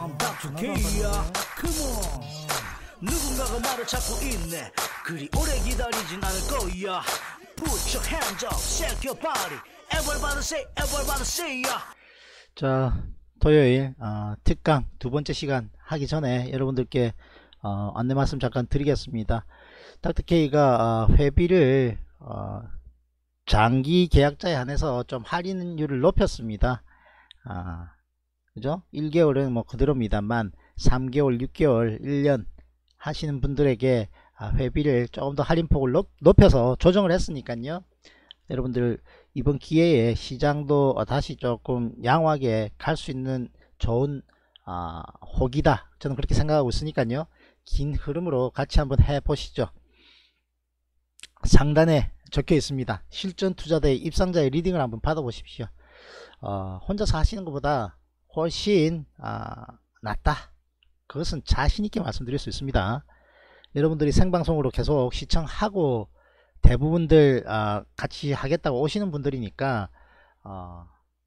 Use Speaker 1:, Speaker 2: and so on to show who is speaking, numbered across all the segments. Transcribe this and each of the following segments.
Speaker 1: I'm a b o Come on 누군가가 말을 찾고 있네 그리 오래 기다리진 않을 거야 Put your hands up, shake your body Everybody say, everybody say ya 자 토요일 어, 특강 두 번째 시간 하기 전에 여러분들께 어, 안내 말씀 잠깐 드리겠습니다 닥터K가 어, 회비를 어, 장기 계약자에 한해서 좀 할인율을 높였습니다 아, 그죠? 1개월은 뭐 그대로입니다만 3개월, 6개월, 1년 하시는 분들에게 아, 회비를 조금 더 할인폭을 높, 여서 조정을 했으니까요. 여러분들 이번 기회에 시장도 다시 조금 양호하게 갈 수 있는 좋은 아, 혹이다. 저는 그렇게 생각하고 있으니까요. 긴 흐름으로 같이 한번 해보시죠. 상단에 적혀 있습니다. 실전 투자대 입상자의 리딩을 한번 받아보십시오. 어, 혼자서 하시는 것보다 훨씬 아, 낫다. 그것은 자신있게 말씀드릴 수 있습니다. 여러분들이 생방송으로 계속 시청하고 대부분들 아, 같이 하겠다고 오시는 분들이니까 어,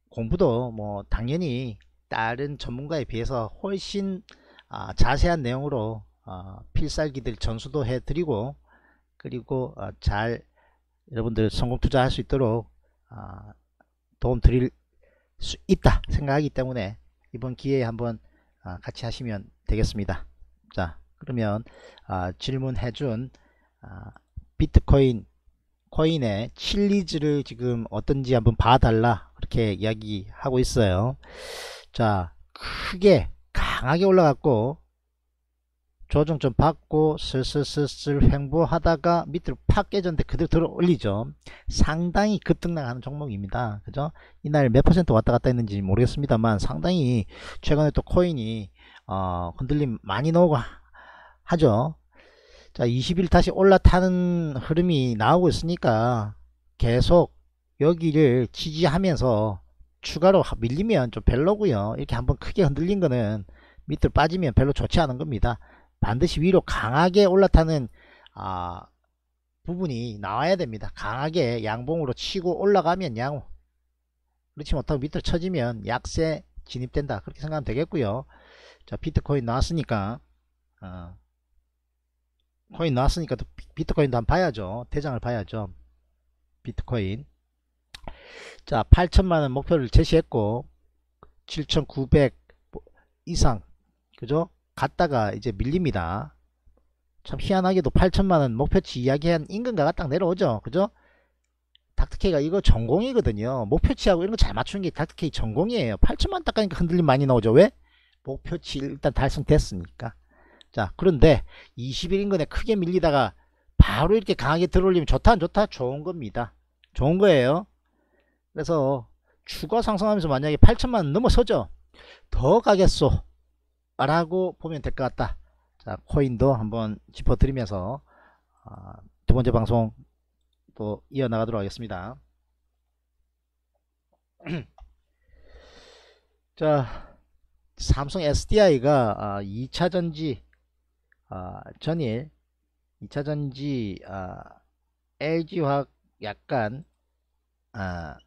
Speaker 1: 공부도 뭐 당연히 다른 전문가에 비해서 훨씬 아, 자세한 내용으로 어, 필살기들 전수도 해드리고 그리고 어, 잘 여러분들 성공 투자할 수 있도록 아, 도움 드릴 수 있다 생각하기 때문에 이번 기회에 한번 아, 같이 하시면 되겠습니다. 자 그러면 아, 질문해준 아, 비트코인 코인의 칠리즈를 지금 어떤지 한번 봐달라 그렇게 이야기하고 있어요. 자 크게 강하게 올라갔고 조정 좀 받고 슬슬슬슬 횡보하다가 밑으로 팍 깨졌는데 그대로 들어 올리죠 상당히 급등락하는 종목입니다 그죠 이날 몇 퍼센트 왔다 갔다 했는지 모르겠습니다만 상당히 최근에 또 코인이 어, 건들림 많이 나오고 하죠 자 20일 다시 올라타는 흐름이 나오고 있으니까 계속 여기를 지지하면서 추가로 밀리면 좀 별로고요 이렇게 한번 크게 흔들린 거는 밑으로 빠지면 별로 좋지 않은 겁니다 반드시 위로 강하게 올라타는 아, 부분이 나와야 됩니다. 강하게 양봉으로 치고 올라가면 양호 그렇지 못하고 밑으로 쳐지면 약세 진입된다 그렇게 생각하면 되겠고요. 자 비트코인 나왔으니까 아, 코인 나왔으니까 또 비트코인도 한번 봐야죠. 대장을 봐야죠. 비트코인 자 8천만원 목표를 제시했고 7,900 이상 그죠? 갔다가 이제 밀립니다. 참 희한하게도 8천만원 목표치 이야기한 인근가가딱 내려오죠. 그죠? 닥터케이가 이거 전공이거든요. 목표치하고 이런 거 잘 맞추는 게 닥터케이 전공이에요. 8천만 닦으니까 흔들림 많이 나오죠. 왜? 목표치 일단 달성됐으니까. 자 그런데 20일 인근에 크게 밀리다가 바로 이렇게 강하게 들어올리면 좋다 안 좋다? 좋은 겁니다. 좋은 거예요. 그래서 추가 상승하면서 만약에 8천만 넘어서죠. 더 가겠소. 라고 보면 될 것 같다 자 코인도 한번 짚어드리면서 어, 두 번째 방송 또 이어나가도록 하겠습니다 자 삼성 SDI가 어, 2차전지 어, 전일 2차전지 어, 아, LG화학 약간 어, 아,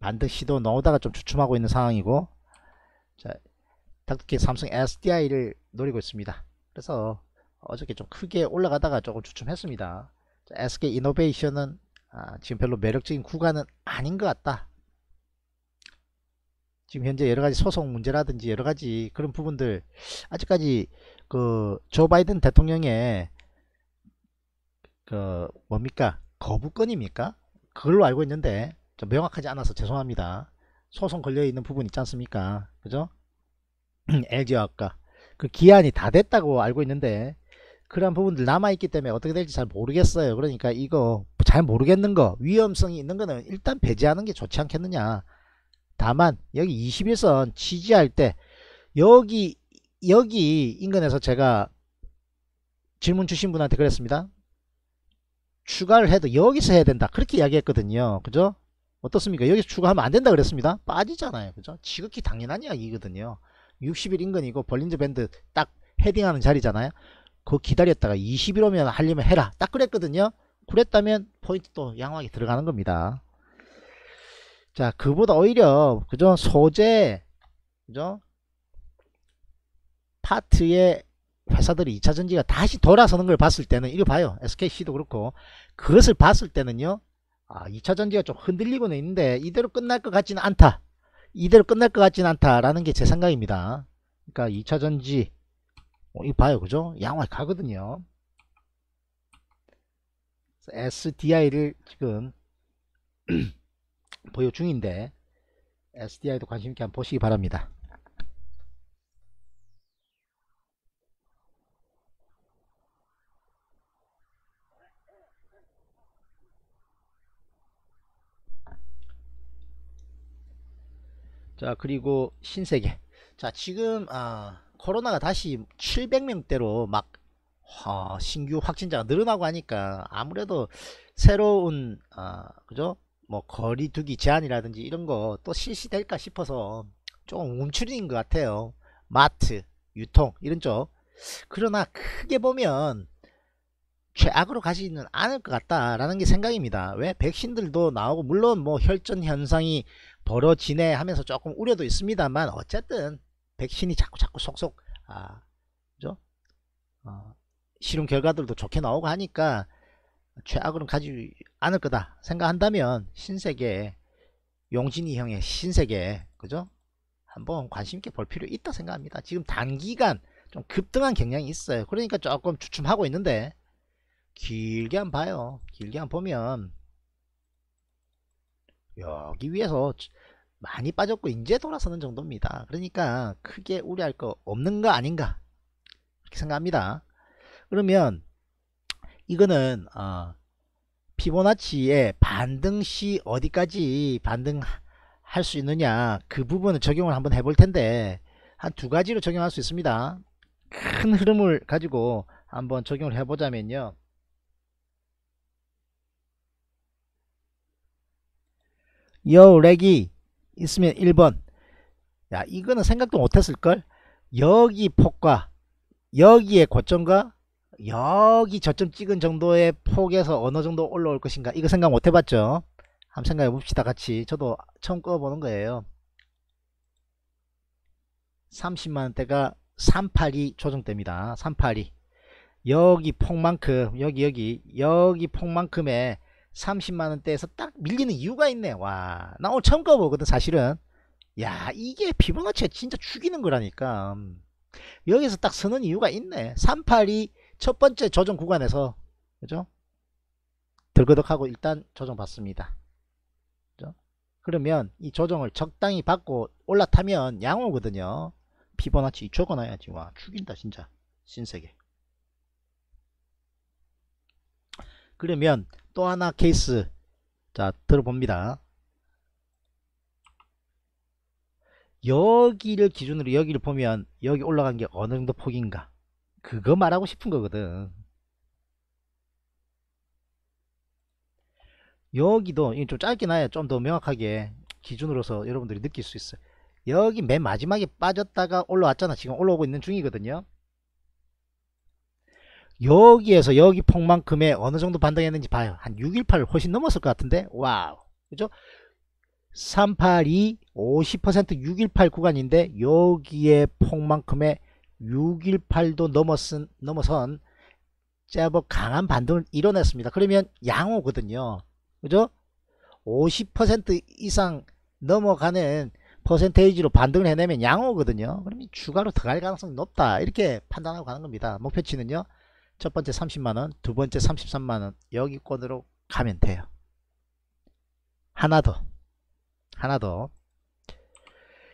Speaker 1: 반드 시도 넣어다가 좀 주춤하고 있는 상황이고 자 특히 삼성 SDI를 노리고 있습니다. 그래서 어저께 좀 크게 올라가다가 조금 주춤했습니다. SK 이노베이션은 아, 지금 별로 매력적인 구간은 아닌 것 같다. 지금 현재 여러가지 소송 문제라든지 여러가지 그런 부분들 아직까지 그조 바이든 대통령의 그 뭡니까 거부권입니까 그걸로 알고 있는데 좀 명확하지 않아서 죄송합니다 소송 걸려있는 부분 있지 않습니까 그죠 LG화학과 그 기한이 다 됐다고 알고 있는데 그런 부분들 남아있기 때문에 어떻게 될지 잘 모르겠어요 그러니까 이거 잘 모르겠는 거 위험성이 있는 거는 일단 배제하는 게 좋지 않겠느냐 다만 여기 21선 지지할 때 여기 여기 인근에서 제가 질문 주신 분한테 그랬습니다 추가를 해도 여기서 해야 된다 그렇게 이야기했거든요 그죠 어떻습니까 여기서 추가하면 안 된다 그랬습니다 빠지잖아요 그죠 지극히 당연한 이야기거든요 60일 인근이고 벌린저 밴드 딱 헤딩하는 자리잖아요 그거 기다렸다가 20일 오면 하려면 해라 딱 그랬거든요 그랬다면 포인트 또 양호하게 들어가는 겁니다 자 그보다 오히려 그죠 소재 그죠 파트의 회사들이 2차전지가 다시 돌아서는 걸 봤을 때는 이거 봐요 SKC도 그렇고 그것을 봤을 때는요 아 2차전지가 좀 흔들리고는 있는데 이대로 끝날 것 같지는 않다 이대로 끝날 것 같진 않다라는 게 제 생각입니다. 그러니까 2차전지 어, 이 봐요 그죠? 양호하게 가거든요. SDI를 지금 보유 중인데 SDI도 관심있게 한번 보시기 바랍니다. 자 그리고 신세계 자 지금 아 코로나가 다시 700명대로 막 어, 신규 확진자가 늘어나고 하니까 아무래도 새로운 아 그죠 뭐 거리 두기 제한이라든지 이런 거 또 실시될까 싶어서 조금 움츠린 것 같아요 마트 유통 이런 쪽 그러나 크게 보면 최악으로 가지는 않을 것 같다라는 게 생각입니다 왜 백신들도 나오고 물론 뭐 혈전 현상이 벌어지네 하면서 조금 우려도 있습니다만 어쨌든 백신이 자꾸 자꾸 속속 아, 그죠? 어, 실험 결과들도 좋게 나오고 하니까 최악으로는 가지 않을 거다 생각한다면 신세계 용진이 형의 신세계 그죠? 한번 관심 있게 볼 필요 있다 생각합니다. 지금 단기간 좀 급등한 경향이 있어요. 그러니까 조금 주춤하고 있는데 길게 한 봐요. 길게 한 보면 여기 위에서 많이 빠졌고 이제 돌아서는 정도입니다. 그러니까 크게 우려할 거 없는 거 아닌가 이렇게 생각합니다. 그러면 이거는 어, 피보나치의 반등 시 어디까지 반등할 수 있느냐 그 부분을 적용을 한번 해볼 텐데 한 두 가지로 적용할 수 있습니다. 큰 흐름을 가지고 한번 적용을 해보자면요. 여렉이 있으면 1번 야 이거는 생각도 못했을걸 여기 폭과 여기의 고점과 여기 저점 찍은 정도의 폭에서 어느정도 올라올 것인가 이거 생각 못해봤죠 한번 생각해 봅시다 같이 저도 처음 꺼보는 거예요 30만원대가 382 조정대입니다 382 여기 폭만큼 여기 여기 여기 폭만큼의 30만원대에서 딱 밀리는 이유가 있네 와 나 오늘 처음 가보거든 사실은 야 이게 피보나치가 진짜 죽이는 거라니까 음. 여기서 딱 서는 이유가 있네 382 첫번째 조정 구간에서 그죠 들그덕하고 일단 조정 받습니다 그죠? 그러면 이 조정을 적당히 받고 올라타면 양호거든요 피보나치 이 적어놔야지 와 죽인다 진짜 신세계 그러면 또 하나 케이스 자 들어봅니다 여기를 기준으로 여기를 보면 여기 올라간 게 어느 정도 폭인가 그거 말하고 싶은 거거든 여기도 좀 짧게 나야 좀 더 명확하게 기준으로서 여러분들이 느낄 수 있어요 여기 맨 마지막에 빠졌다가 올라왔잖아 지금 올라오고 있는 중이거든요 여기에서 여기 폭만큼의 어느 정도 반등했는지 봐요. 한 618을 훨씬 넘었을 것 같은데 와우 그죠? 382 50% 618 구간인데 여기에 폭만큼의 618도 넘어선, 넘어선 제법 강한 반등을 이뤄냈습니다. 그러면 양호거든요. 그죠? 50% 이상 넘어가는 퍼센테이지로 반등을 해내면 양호거든요. 그러면 추가로 더 갈 가능성이 높다. 이렇게 판단하고 가는 겁니다. 목표치는요. 첫 번째 30만원, 두 번째 33만원 여기권으로 가면 돼요. 하나 더. 하나 더.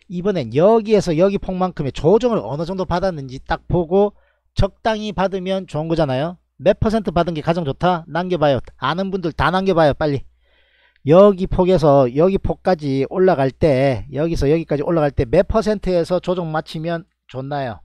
Speaker 1: 이번엔 여기에서 여기 폭만큼의 조정을 어느 정도 받았는지 딱 보고 적당히 받으면 좋은 거잖아요. 몇 퍼센트 받은 게 가장 좋다? 남겨봐요. 아는 분들 다 남겨봐요. 빨리. 여기 폭에서 여기 폭까지 올라갈 때 여기서 여기까지 올라갈 때 몇 퍼센트에서 조정 마치면 좋나요?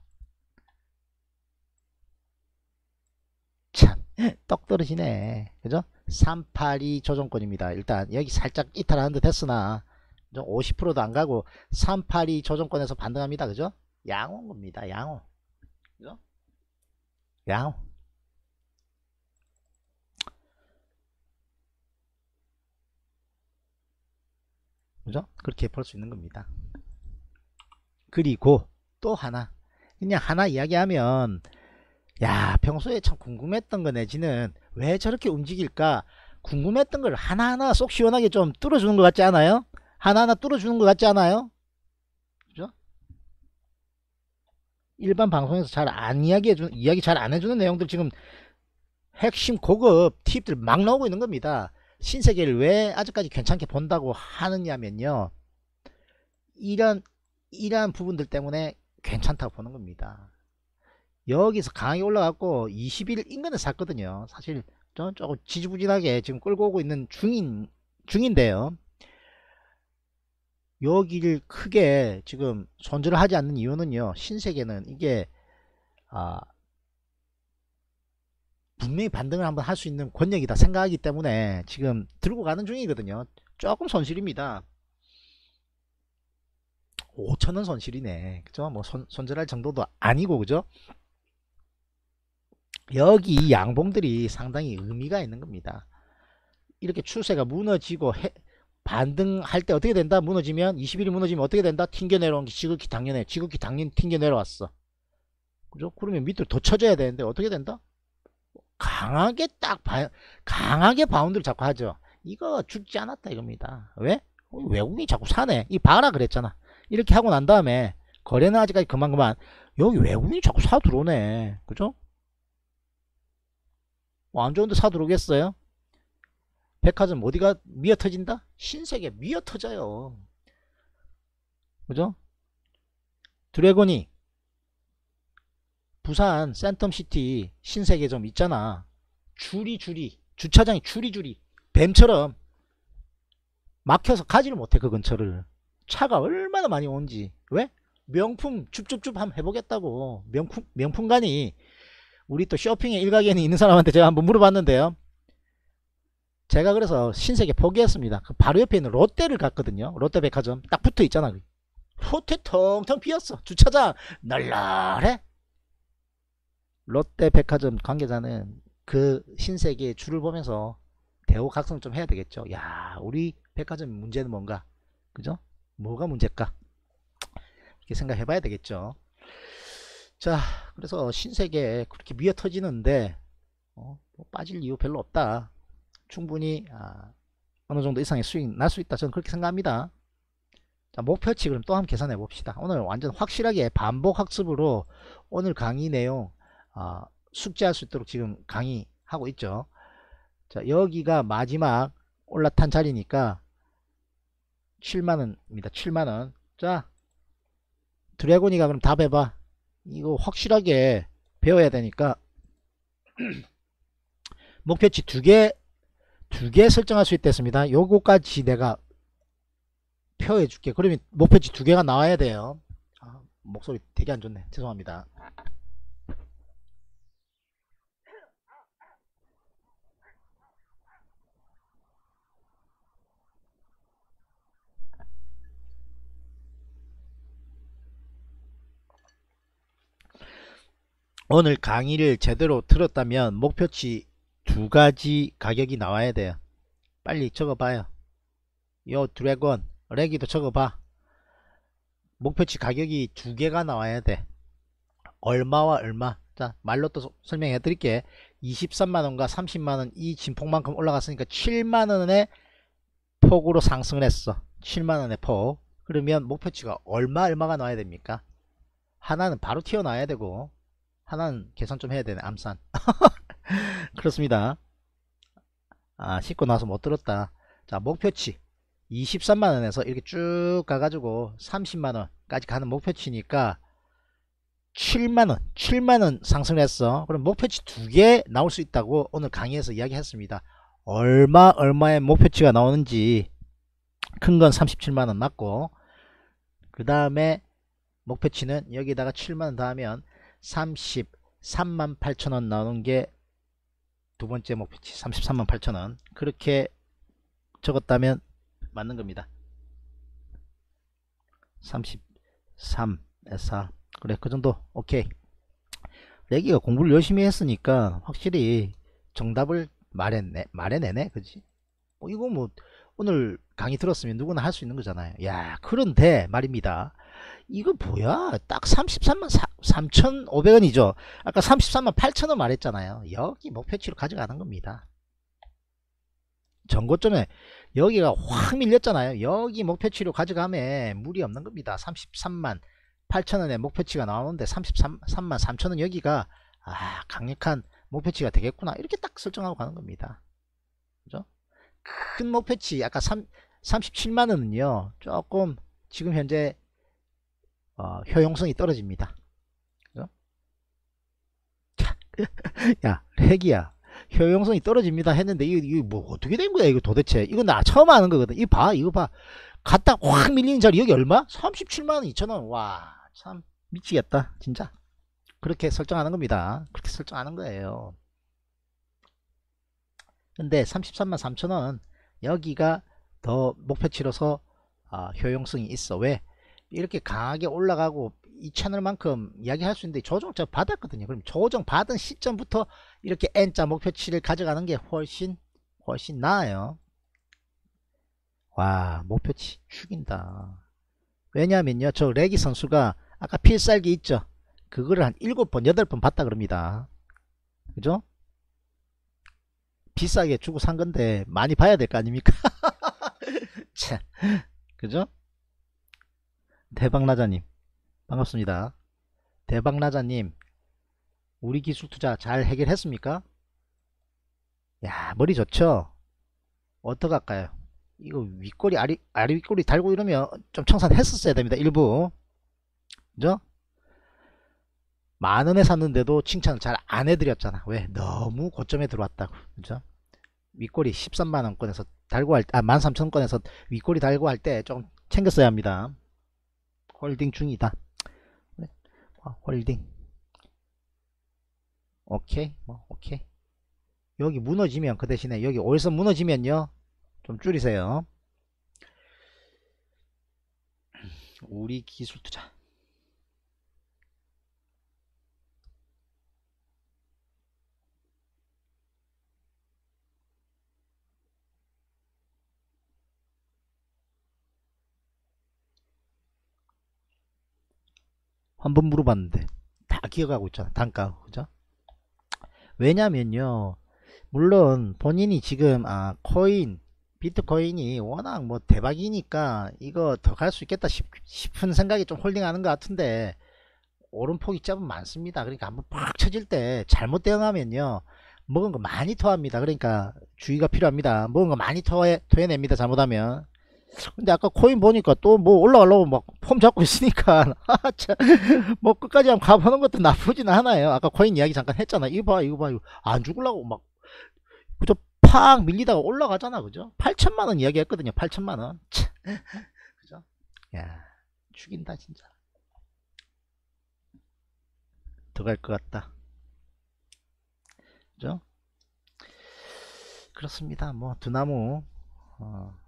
Speaker 1: 참떡 예. 떨어지네 그죠 382 조정권입니다 일단 여기 살짝 이탈하는 듯 했으나 50%도 안 가고 382 조정권에서 반등합니다 그죠 양호인 겁니다 양호 그죠 양호 그죠 그렇게 볼 수 있는 겁니다 그리고 또 하나 그냥 하나 이야기하면 야 평소에 참 궁금했던 거 내지는 왜 저렇게 움직일까 궁금했던 걸 하나하나 쏙 시원하게 좀 뚫어주는 것 같지 않아요? 하나하나 뚫어주는 것 같지 않아요? 그죠? 일반 방송에서 잘 안 이야기해주는 이야기 잘 안 해주는 내용들 지금 핵심 고급 팁들 막 나오고 있는 겁니다 신세계를 왜 아직까지 괜찮게 본다고 하느냐면요 이런 이러한 부분들 때문에 괜찮다고 보는 겁니다 여기서 강하게 올라갔고 2 0일 인근에 샀거든요 사실 저는 조금 지지부진하게 지금 끌고 오고 있는 중인 중인데요 여기를 크게 지금 손절을 하지 않는 이유는요 신세계는 이게 아 분명히 반등을 한번 할 수 있는 권력이다 생각하기 때문에 지금 들고 가는 중이거든요 조금 손실입니다 5천원 손실이네 그죠 뭐 손, 손절할 정도도 아니고 그죠 여기 이 양봉들이 상당히 의미가 있는 겁니다. 이렇게 추세가 무너지고 해, 반등할 때 어떻게 된다? 무너지면 20일이 무너지면 어떻게 된다? 튕겨 내려온 게 지극히 당연해. 지극히 당연 히 튕겨 내려왔어. 그죠? 그러면 밑으로 더 쳐져야 되는데 어떻게 된다? 강하게 딱 바, 강하게 바운드를 자꾸 하죠. 이거 죽지 않았다 이겁니다. 왜? 어, 외국인이 자꾸 사네. 이 봐라 그랬잖아. 이렇게 하고 난 다음에 거래는 아직까지 그만 그만 여기 외국인이 자꾸 사 들어오네. 그죠? 뭐안 좋은데 사들어오겠어요? 백화점 어디가 미어 터진다? 신세계 미어 터져요. 그죠? 드래곤이 부산 센텀시티 신세계점 있잖아. 줄이 줄이 주차장이 줄이 줄이 뱀처럼 막혀서 가지를 못해 그 근처를 차가 얼마나 많이 온지 왜? 명품 줍줍줍 한번 해보겠다고 명품, 명품관이 우리 또쇼핑에 일각에는 있는 사람한테 제가 한번 물어봤는데요. 제가 그래서 신세계 포기했습니다. 그 바로 옆에 있는 롯데를 갔거든요. 롯데백화점 딱 붙어 있잖아. 롯데 텅텅 비었어. 주차장 널널해. 롯데백화점 관계자는 그 신세계 의 줄을 보면서 대우각성 좀 해야 되겠죠. 야, 우리 백화점 문제는 뭔가, 그죠? 뭐가 문제일까? 이렇게 생각해봐야 되겠죠. 자 그래서 신세계 그렇게 미어 터지는데 어, 뭐 빠질 이유 별로 없다 충분히 아, 어느 정도 이상의 수익 날 수 있다 저는 그렇게 생각합니다 자 목표치 그럼 또 한번 계산해 봅시다 오늘 완전 확실하게 반복 학습으로 오늘 강의 내용 아, 숙지할수 있도록 지금 강의하고 있죠 자 여기가 마지막 올라탄 자리니까 7만원입니다 7만원 자 드래곤이가 그럼 답해봐 이거 확실하게 배워야 되니까 목표치 두 개 두 개 설정할 수있겠습니다 요거까지 내가 표해 줄게. 그러면 목표치 두 개가 나와야 돼요. 아, 목소리 되게 안 좋네. 죄송합니다. 오늘 강의를 제대로 들었다면 목표치 두 가지 가격이 나와야 돼요. 빨리 적어봐요. 요 드래곤 레기도 적어봐. 목표치 가격이 두 개가 나와야 돼. 얼마와 얼마. 자 말로 또 설명해 드릴게. 23만원과 30만원 이 진폭만큼 올라갔으니까 7만원의 폭으로 상승을 했어. 7만원의 폭. 그러면 목표치가 얼마 얼마가 나와야 됩니까? 하나는 바로 튀어나와야 되고 하나는 계산 좀 해야 되네 암산 그렇습니다 아 씻고 나서 못 들었다 자 목표치 23만원에서 이렇게 쭉 가가지고 30만원까지 가는 목표치니까 7만원 7만원 상승했어 그럼 목표치 두 개 나올 수 있다고 오늘 강의에서 이야기했습니다 얼마 얼마의 목표치가 나오는지 큰 건 37만원 맞고 그 다음에 목표치는 여기다가 7만원 더하면 33만 8천원 나오는 게두 번째 목표치 33만 8천원 그렇게 적었다면 맞는 겁니다. 33, 에서 그래 그 정도 오케이 레기가 공부를 열심히 했으니까 확실히 정답을 말했네 말해내네 그지 어, 이거 뭐 오늘 강의 들었으면 누구나 할 수 있는 거잖아요 야 그런데 말입니다 이거 뭐야 딱 33만 3,500원이죠 아까 33만 8천원 말했잖아요 여기 목표치로 뭐 가져가는 겁니다 전고점에 여기가 확 밀렸잖아요 여기 목표치로 가져가면 무리 없는 겁니다 33만 8천원에 목표치가 나오는데 33만 3천원 여기가 아 강력한 목표치가 되겠구나 이렇게 딱 설정하고 가는 겁니다 그죠 큰 목표치 아까 3, 37만원은요 조금 지금 현재 어, 효용성이 떨어집니다. 야, 핵이야. 효용성이 떨어집니다 했는데 이거, 이거 뭐 어떻게 된 거야 이거 도대체 이거 나 처음 아는 거거든 이거 봐 이거 봐 갔다 확 밀리는 자리 여기 얼마? 37만 2천원 와 참 미치겠다 진짜 그렇게 설정하는 겁니다 그렇게 설정하는 거예요 근데 33만 3천원 여기가 더 목표치로서 어, 효용성이 있어 왜? 이렇게 강하게 올라가고 이 채널만큼 이야기할 수 있는데 조정자 받았거든요. 그럼 조정 받은 시점부터 이렇게 N자 목표치를 가져가는 게 훨씬 훨씬 나아요. 와 목표치 죽인다. 왜냐면요저 레기 선수가 아까 필살기 있죠. 그거를 한 7번 8번 봤다 그럽니다. 그죠? 비싸게 주고 산 건데 많이 봐야 될 거 아닙니까? 자, 그죠? 대박나자님 반갑습니다. 대박나자님 우리 기술 투자 잘 해결했습니까? 야 머리 좋죠? 어떡할까요? 이거 윗꼬리 아리, 아리 윗꼬리 달고 이러면 좀 청산했었어야 됩니다. 일부 그죠? 만원에 샀는데도 칭찬을 잘 안 해드렸잖아. 왜? 너무 고점에 들어왔다고. 그죠? 윗꼬리 13만원권에서 달고 할, 아, 13,000원권에서 윗꼬리 달고 할 때 좀 챙겼어야 합니다. 홀딩 중이다. 아, 홀딩. 오케이, 뭐, 오케이. 여기 무너지면 그 대신에 여기 월선 무너지면요 좀 줄이세요 우리 기술 투자 한번 물어봤는데 다 기억하고 있잖아 단가 그죠 왜냐면요 물론 본인이 지금 아 코인 비트코인이 워낙 뭐 대박이니까 이거 더 갈 수 있겠다 싶, 싶은 생각이 좀 홀딩하는 것 같은데 오른폭이 짧은 많습니다 그러니까 한번 팍 쳐질 때 잘못 대응하면요 먹은 거 많이 토합니다 그러니까 주의가 필요합니다 먹은 거 많이 토해, 토해냅니다 잘못하면 근데 아까 코인 보니까 또 뭐 올라가려고 막 폼 잡고 있으니까 아, 뭐 끝까지 한번 가보는 것도 나쁘진 않아요 아까 코인 이야기 잠깐 했잖아 이거 봐 이거 봐 이거 안 죽으려고 막 그저 팍 밀리다가 올라가잖아 그죠 8천만원 이야기 했거든요 8천만원 그죠 야 죽인다 진짜 들어갈 것 같다 그죠 그렇습니다 뭐 두나무 어.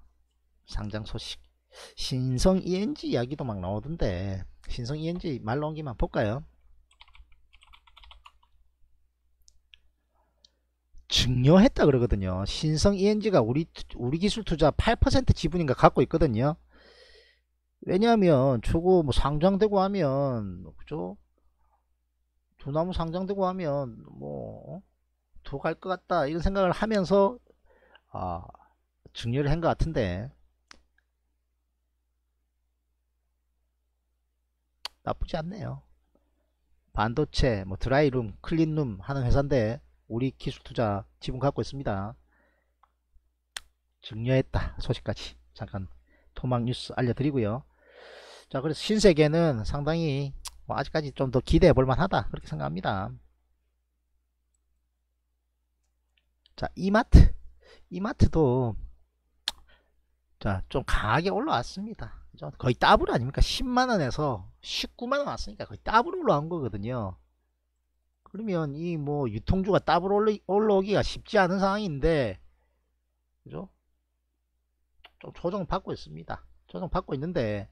Speaker 1: 상장 소식 신성 ENG 이야기도 막 나오던데 신성 ENG 말 나온 김만 볼까요? 증여했다 그러거든요. 신성 ENG가 우리 우리 기술 투자 8% 지분인가 갖고 있거든요. 왜냐하면 저거 뭐 상장되고 하면 그죠? 두나무 상장되고 하면 뭐 더 갈것 어? 같다 이런 생각을 하면서 아 증여를 한 것 같은데 나쁘지 않네요. 반도체, 뭐 드라이룸, 클린룸 하는 회사인데 우리 기술투자 지분 갖고 있습니다. 증여했다 소식까지 잠깐 토막 뉴스 알려드리고요. 자 그래서 신세계는 상당히 뭐 아직까지 좀 더 기대해 볼 만하다 그렇게 생각합니다. 자 이마트 이마트도 자 좀 강하게 올라왔습니다. 거의 더블 아닙니까? 10만원에서 19만원 왔으니까 거의 더블 올라온 거거든요 그러면 이 뭐 유통주가 더블 올라, 오기가 쉽지 않은 상황인데 그죠? 좀 조정 받고 있습니다 조정 받고 있는데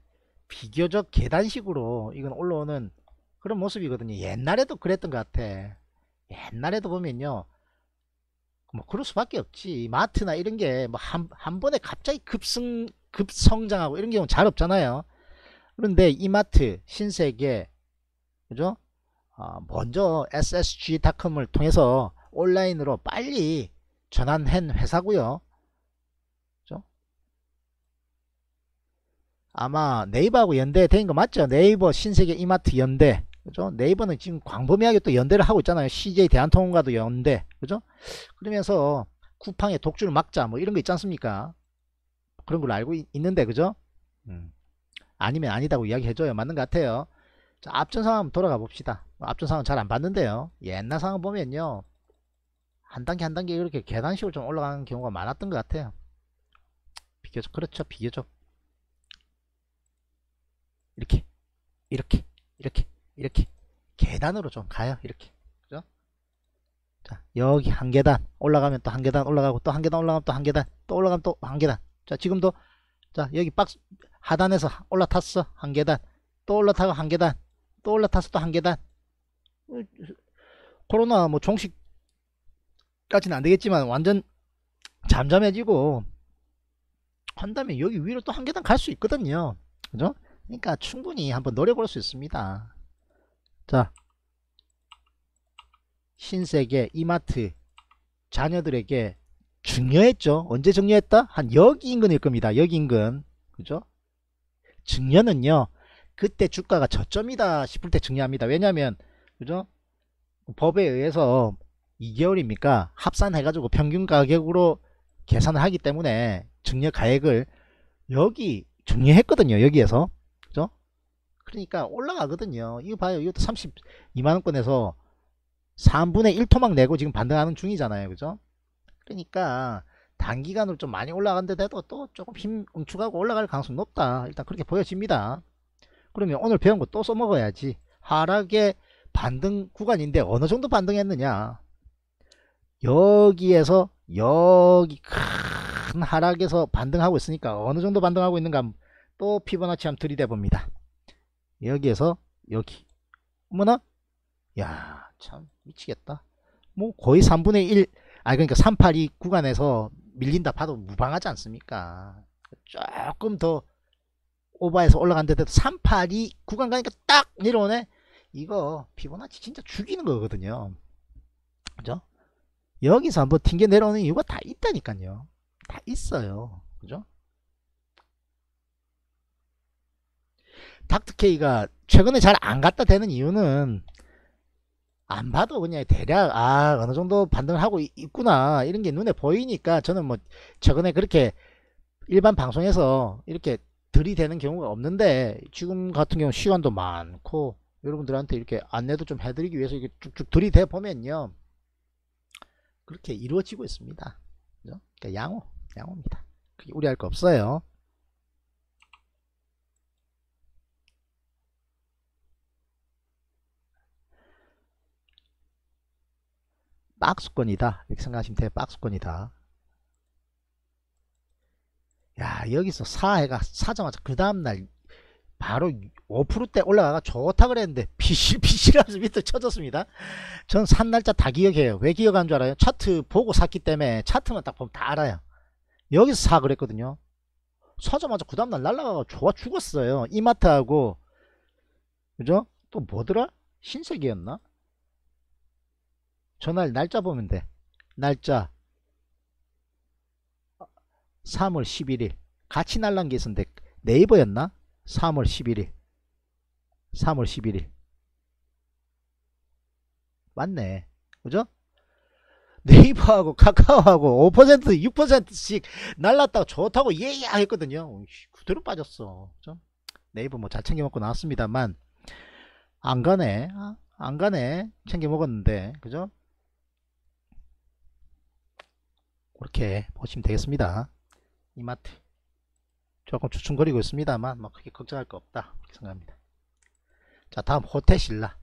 Speaker 1: 비교적 계단식으로 이건 올라오는 그런 모습이거든요 옛날에도 그랬던 것 같아 옛날에도 보면요 뭐 그럴 수밖에 없지 마트나 이런 게 뭐한한 번에 갑자기 급승 급성장하고 이런 경우 는잘 없잖아요 그런데 이마트 신세계 그죠? 어, 먼저 ssg닷컴을 통해서 온라인으로 빨리 전환한 회사고요. 그죠? 아마 네이버하고 연대된 거 맞죠? 네이버 신세계 이마트 연대. 그죠? 네이버는 지금 광범위하게 또 연대를 하고 있잖아요. CJ 대한통운과도 연대. 그죠? 그러면서 쿠팡의 독주를 막자 뭐 이런 거 있지 않습니까? 그런 걸로 알고 있, 는데 그죠? 음. 아니면 아니다고 이야기해줘요. 맞는 것 같아요. 자, 앞전 상황 돌아가 봅시다. 앞전 상황 잘 안 봤는데요. 옛날 상황 보면요. 한 단계 한 단계 이렇게 계단식으로 좀 올라가는 경우가 많았던 것 같아요. 비교적 그렇죠. 비교적 이렇게 이렇게 이렇게 이렇게 계단으로 좀 가요. 이렇게 그죠? 자 여기 한 계단 올라가면 또 한 계단 올라가고 또 한 계단 올라가면 또 한 계단 또 올라가면 또 한 계단 자 지금도 자 여기 박스 하단에서 올라탔어 한 계단 또 올라타고 한 계단 또올라탔어또 한 계단 어, 코로나 뭐 종식까지는 안되겠지만 완전 잠잠해지고 한다면 여기 위로 또 한 계단 갈 수 있거든요 그죠 그러니까 충분히 한번 노려볼 수 있습니다 자 신세계 이마트 자녀들에게 중요했죠 언제 정리했다 한 여기 인근일 겁니다 여기 인근 그죠 증여는요 그때 주가가 저점이다 싶을 때 증여합니다 왜냐면 하 그죠 법에 의해서 2개월입니까 합산해 가지고 평균 가격으로 계산을 하기 때문에 증여 가액을 여기 증여했거든요 여기에서 그죠 그러니까 올라가거든요 이거 봐요 이것도 32만원권에서 3분의 1토막 내고 지금 반등하는 중이잖아요 그죠 그러니까 단기간으로 좀 많이 올라간데도 또 조금 힘 응축하고 올라갈 가능성이 높다 일단 그렇게 보여집니다 그러면 오늘 배운 거 또 써먹어야지 하락의 반등 구간인데 어느 정도 반등했느냐 여기에서 여기 큰 하락에서 반등하고 있으니까 어느 정도 반등하고 있는가 또 피보나치 한번 들이대 봅니다 여기에서 여기 어머나 야참 미치겠다 뭐 거의 3분의 1아 그러니까 382 구간에서 밀린다 봐도 무방하지 않습니까? 조금 더오버해서 올라간데도 3 8 2 구간 가니까 딱 내려오네. 이거 피보나치 진짜 죽이는 거거든요. 그죠? 여기서 한번 튕겨 내려오는 이유가 다 있다니까요. 다 있어요. 그죠? 닥터케이가 최근에 잘안 갖다 대는 이유는 안 봐도 그냥 대략 아 어느 정도 반등을 하고 있구나 이런 게 눈에 보이니까 저는 뭐 최근에 그렇게 일반 방송에서 이렇게 들이대는 경우가 없는데 지금 같은 경우 시간도 많고 여러분들한테 이렇게 안내도 좀 해드리기 위해서 이렇게 쭉쭉 들이대 보면요 그렇게 이루어지고 있습니다 그죠? 그러니까 양호 양호입니다 그게 우려할 거 없어요 박수권이다 이렇게 생각하시면 돼요 박수권이다 야 여기서 4해가 사자마자 그 다음날 바로 5%대 올라가가 좋다 그랬는데 비실비실하면서 밑으로 쳐졌습니다 전 산 날짜 다 기억해요 왜 기억하는 줄 알아요 차트 보고 샀기 때문에 차트만 딱 보면 다 알아요 여기서 사 그랬거든요 사자마자 그 다음날 날라가가 좋아 죽었어요 이마트하고 그죠 또 뭐더라 신세계였나 전날 날짜 보면 돼. 날짜 3월 11일 같이 날란 게 있었는데 네이버였나? 3월 11일 3월 11일 맞네 그죠? 네이버하고 카카오하고 5% 6%씩 날랐다고 좋다고 예야 했거든요 그대로 빠졌어 그죠? 네이버 뭐 잘 챙겨 먹고 나왔습니다만 안 가네 아, 안 가네 챙겨 먹었는데 그죠? 이렇게 보시면 되겠습니다. 이마트 조금 주춤거리고 있습니다만 뭐 크게 걱정할 거 없다 이렇게 생각합니다. 자 다음 호텔신라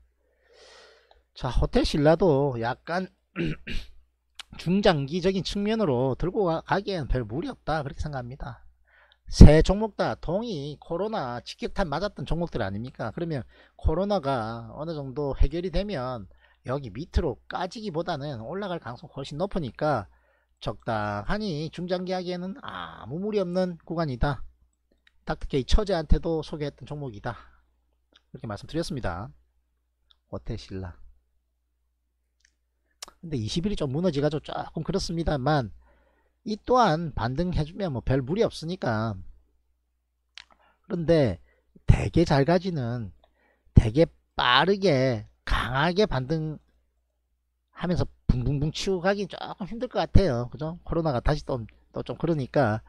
Speaker 1: 자 호텔신라도 약간 중장기적인 측면으로 들고 가기에는 별 무리 없다 그렇게 생각합니다. 세 종목 다 동이 코로나 직격탄 맞았던 종목들 아닙니까? 그러면 코로나가 어느 정도 해결이 되면 여기 밑으로 까지기보다는 올라갈 가능성 이 훨씬 높으니까 적당하니 중장기 하기에는 아무 무리 없는 구간이다. 닥터케이 처제한테도 소개했던 종목이다. 이렇게 말씀드렸습니다. 워테실라. 근데 20일이 좀 무너지가지고 조금 그렇습니다만 이 또한 반등해주면 뭐 별 무리 없으니까 그런데 되게 잘 가지는 되게 빠르게 강하게 반등하면서 붕붕붕 치고 가긴 조금 힘들 것 같아요. 그죠? 코로나가 다시 또또 좀 그러니까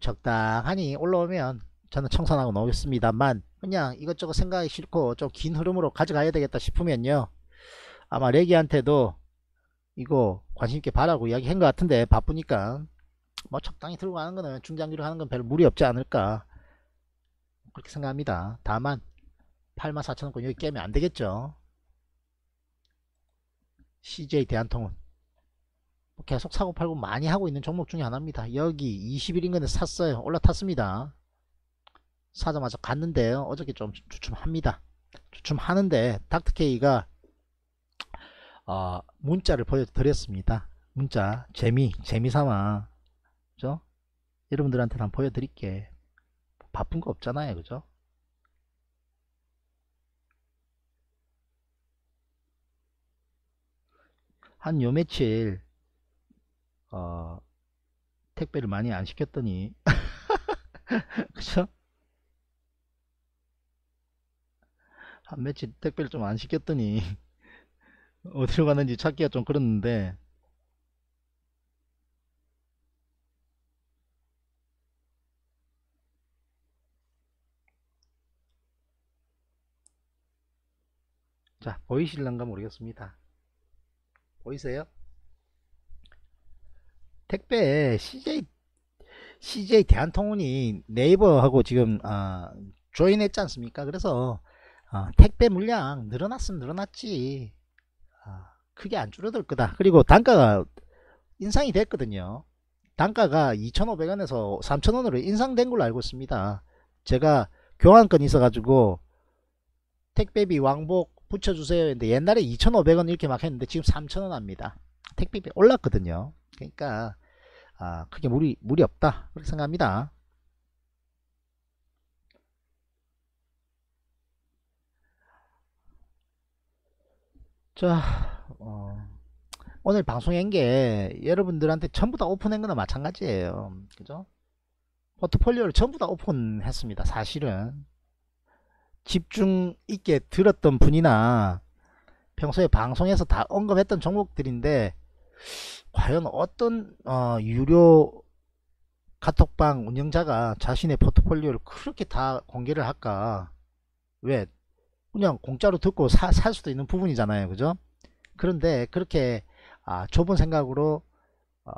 Speaker 1: 적당하니 올라오면 저는 청산하고 나오겠습니다만 그냥 이것저것 생각이 싫고 좀 긴 흐름으로 가져가야 되겠다 싶으면요 아마 레기한테도 이거 관심있게 바라고 이야기한 것 같은데 바쁘니까 뭐 적당히 들고 가는 거는 중장기로 하는 건 별 무리 없지 않을까 그렇게 생각합니다 다만 84,000원권 여기 깨면 안 되겠죠 CJ 대한통운 뭐 계속 사고 팔고 많이 하고 있는 종목 중에 하나입니다. 여기 2 1 인근에 샀어요. 올라탔습니다. 사자마자 갔는데요. 어저께 좀 주춤합니다. 주춤하는데 닥터케이가 어, 문자를 보여드렸습니다. 문자 재미 재미삼아 그죠? 여러분들한테 난 보여드릴게 뭐 바쁜 거 없잖아요 그죠? 한요 며칠 어, 택배를 많이 안 시켰더니 그쵸? 한 며칠 택배를 좀 안 시켰더니 어디로 갔는지 찾기가 좀 그렇는데 자 보이실란가 모르겠습니다 보이세요? 택배 CJ CJ 대한통운이 네이버하고 지금 어, 조인했지 않습니까? 그래서 어, 택배 물량 늘어났으면 늘어났지 어, 크게 안 줄어들 거다. 그리고 단가가 인상이 됐거든요. 단가가 2,500원에서 3,000원으로 인상된 걸로 알고 있습니다. 제가 교환권 있어가지고 택배비 왕복 붙여주세요 했데 옛날에 2,500원 이렇게 막 했는데 지금 3,000원 합니다. 택배비 올랐거든요. 그러니까 아, 크게 무리, 무리 없다 그렇게 생각합니다. 자 어, 오늘 방송한 게 여러분들한테 전부 다 오픈한 거나 마찬가지예요. 그죠? 포트폴리오를 전부 다 오픈했습니다. 사실은 집중 있게 들었던 분이나 평소에 방송에서 다 언급했던 종목들인데 과연 어떤 어, 유료 카톡방 운영자가 자신의 포트폴리오를 그렇게 다 공개를 할까 왜 그냥 공짜로 듣고 사, 살 수도 있는 부분이잖아요 그죠 그런데 그렇게 아, 좁은 생각으로 어,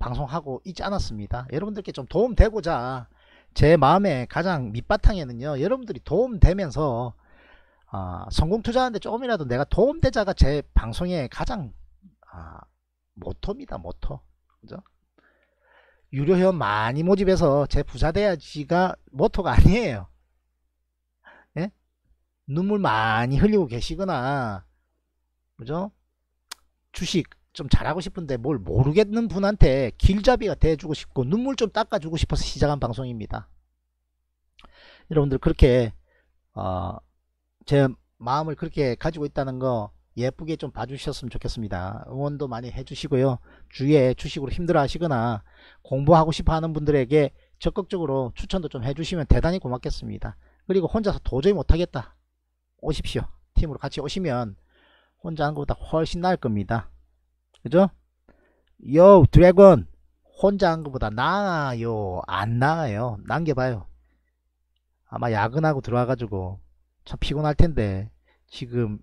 Speaker 1: 방송하고 있지 않았습니다 여러분들께 좀 도움되고자 제 마음의 가장 밑바탕에는요 여러분들이 도움되면서 어, 성공 투자하는데 조금이라도 내가 도움되자가 제 방송의 가장 아, 모토입니다 모토 그죠? 유료 회원 많이 모집해서 제 부자 돼야지가 모토가 아니에요 예? 눈물 많이 흘리고 계시거나 그죠? 주식 좀 잘하고 싶은데 뭘 모르겠는 분한테 길잡이가 돼주고 싶고 눈물 좀 닦아주고 싶어서 시작한 방송입니다. 여러분들 그렇게 어, 제 마음을 그렇게 가지고 있다는 거 예쁘게 좀 봐주셨으면 좋겠습니다. 응원도 많이 해주시고요. 주위에 주식으로 힘들어 하시거나 공부하고 싶어 하는 분들에게 적극적으로 추천도 좀 해주시면 대단히 고맙겠습니다. 그리고 혼자서 도저히 못하겠다. 오십시오. 팀으로 같이 오시면 혼자 하는 것보다 훨씬 나을 겁니다. 그죠? 요 드래곤 혼자 한 것보다 나아요 안 나아요 남겨봐요 아마 야근하고 들어와가지고 참 피곤할 텐데 지금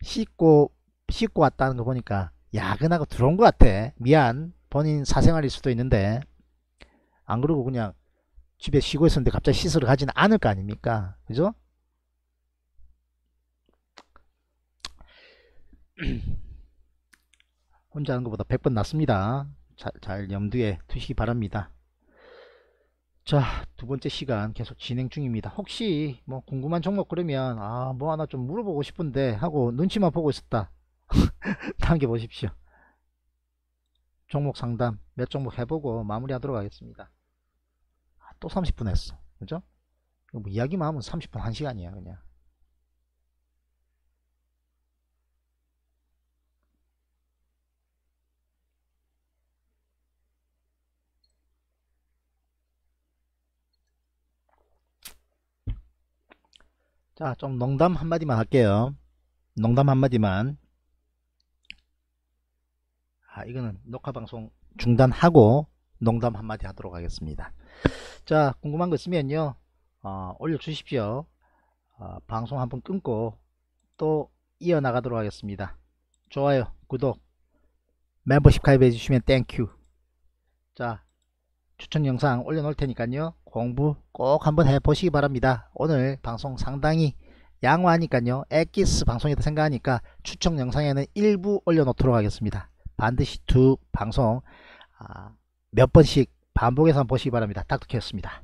Speaker 1: 씻고 씻고 왔다는 거 보니까 야근하고 들어온 것 같아 미안 본인 사생활일 수도 있는데 안 그러고 그냥 집에 쉬고 있었는데 갑자기 씻으러 가지는 않을 거 아닙니까 그죠? 혼자 하는 것보다 100번 낫습니다. 잘, 잘 염두에 두시기 바랍니다. 자, 두 번째 시간 계속 진행 중입니다. 혹시 뭐 궁금한 종목 그러면 아, 뭐 하나 좀 물어보고 싶은데 하고 눈치만 보고 있었다. 당겨보십시오. 종목 상담 몇 종목 해보고 마무리하도록 하겠습니다. 아, 또 30분 했어. 그죠? 뭐 이야기만 하면 30분 1시간이야 그냥. 자, 좀 농담 한마디만 할게요. 농담 한마디만. 아, 이거는 녹화방송 중단하고 농담 한마디 하도록 하겠습니다. 자, 궁금한 거 있으면요. 어, 올려주십시오. 어, 방송 한번 끊고 또 이어나가도록 하겠습니다. 좋아요, 구독, 멤버십 가입해주시면 땡큐. 자, 추천 영상 올려놓을 테니까요. 공부 꼭 한번 해보시기 바랍니다. 오늘 방송 상당히 양호하니까요. 엑기스 방송이다 생각하니까 추천 영상에는 일부 올려놓도록 하겠습니다. 반드시 두 방송 아, 몇 번씩 반복해서 한번 보시기 바랍니다. 닥터키였습니다.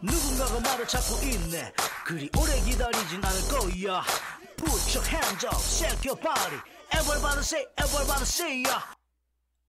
Speaker 1: 누군가가 말을 찾고 있네 그리 오래 기다리진 않을 거야 Put your hands up, shake your body Everybody say, everybody say yeah.